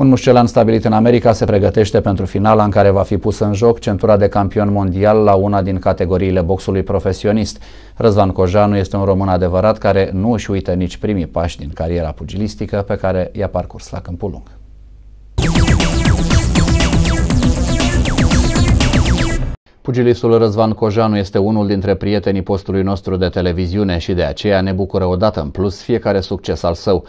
Un mușcelan stabilit în America se pregătește pentru finala în care va fi pusă în joc centura de campion mondial la una din categoriile boxului profesionist. Răzvan Cojanu este un român adevărat care nu își uită nici primii pași din cariera pugilistică pe care i-a parcurs la câmpul lung. Pugilistul Răzvan Cojanu este unul dintre prietenii postului nostru de televiziune și de aceea ne bucură odată în plus fiecare succes al său.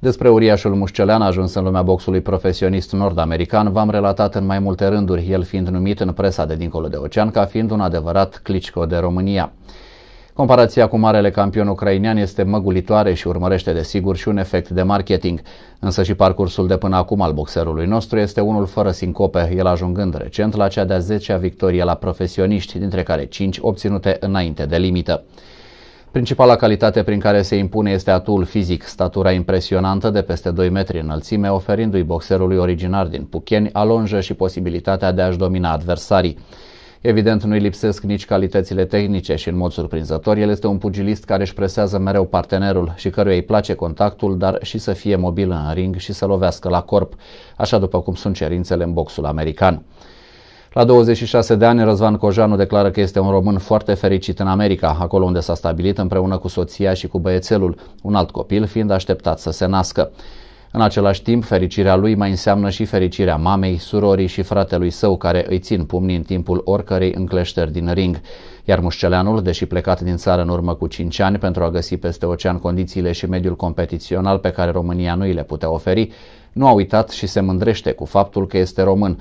Despre uriașul mușcelean ajuns în lumea boxului profesionist nord-american v-am relatat în mai multe rânduri, el fiind numit în presa de dincolo de ocean ca fiind un adevărat clicico de România. Comparația cu marele campion ucrainean este măgulitoare și urmărește desigur și un efect de marketing, însă și parcursul de până acum al boxerului nostru este unul fără sincope, el ajungând recent la cea de-a 10-a victorie la profesioniști, dintre care 5 obținute înainte de limită. Principala calitate prin care se impune este atul fizic, statura impresionantă de peste 2 metri înălțime, oferindu-i boxerului originar din Pucheni alonjă și posibilitatea de a-și domina adversarii. Evident, nu-i lipsesc nici calitățile tehnice și, în mod surprinzător, el este un pugilist care își presează mereu partenerul și căruia îi place contactul, dar și să fie mobil în ring și să lovească la corp, așa după cum sunt cerințele în boxul american. La 26 de ani, Răzvan Cojanu declară că este un român foarte fericit în America, acolo unde s-a stabilit împreună cu soția și cu băiețelul, un alt copil fiind așteptat să se nască. În același timp, fericirea lui mai înseamnă și fericirea mamei, surorii și fratelui său care îi țin pumnii în timpul oricărei încleșteri din ring. Iar mușceleanul, deși plecat din țară în urmă cu 5 ani pentru a găsi peste ocean condițiile și mediul competițional pe care România nu îi le putea oferi, nu a uitat și se mândrește cu faptul că este român.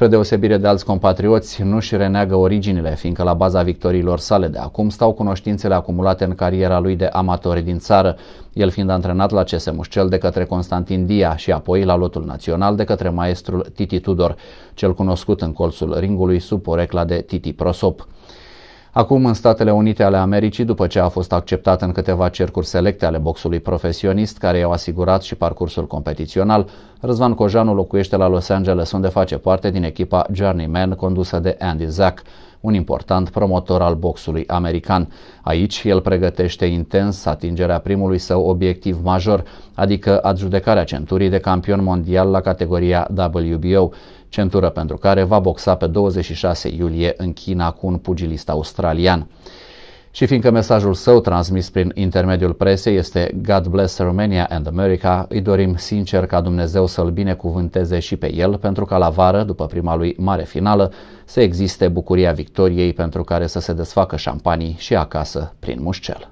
Spre deosebire de alți compatrioți, nu și reneagă originile, fiindcă la baza victoriilor sale de acum stau cunoștințele acumulate în cariera lui de amatori din țară, el fiind antrenat la CS Mușcel de către Constantin Dia și apoi la lotul național de către maestrul Titi Tudor, cel cunoscut în colțul ringului sub porecla de Titi Prosop. Acum în Statele Unite ale Americii, după ce a fost acceptat în câteva cercuri selecte ale boxului profesionist, care i-au asigurat și parcursul competițional, Răzvan Cojanu locuiește la Los Angeles, unde face parte din echipa Journeyman condusă de Andy Zack un important promotor al boxului american. Aici el pregătește intens atingerea primului său obiectiv major, adică adjudecarea centurii de campion mondial la categoria WBO centură pentru care va boxa pe 26 iulie în China cu un pugilist australian. Și fiindcă mesajul său transmis prin intermediul presei este God bless Romania and America, îi dorim sincer ca Dumnezeu să-l binecuvânteze și pe el, pentru ca la vară, după prima lui mare finală, să existe bucuria victoriei pentru care să se desfacă șampanii și acasă prin mușcel.